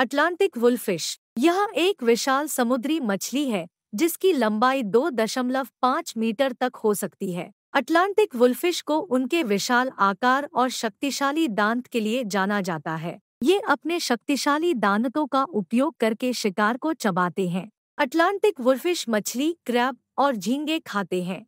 Atlantic वुलफिश यह एक विशाल समुद्री मछली है जिसकी लंबाई 2.5 मीटर तक हो सकती है अटलांटिक वुलफिश को उनके विशाल आकार और शक्तिशाली दांत के लिए जाना जाता है ये अपने शक्तिशाली दांतों का उपयोग करके शिकार को चबाते हैं अटलांटिक वुलफिश मछली क्रैब और झींगे खाते हैं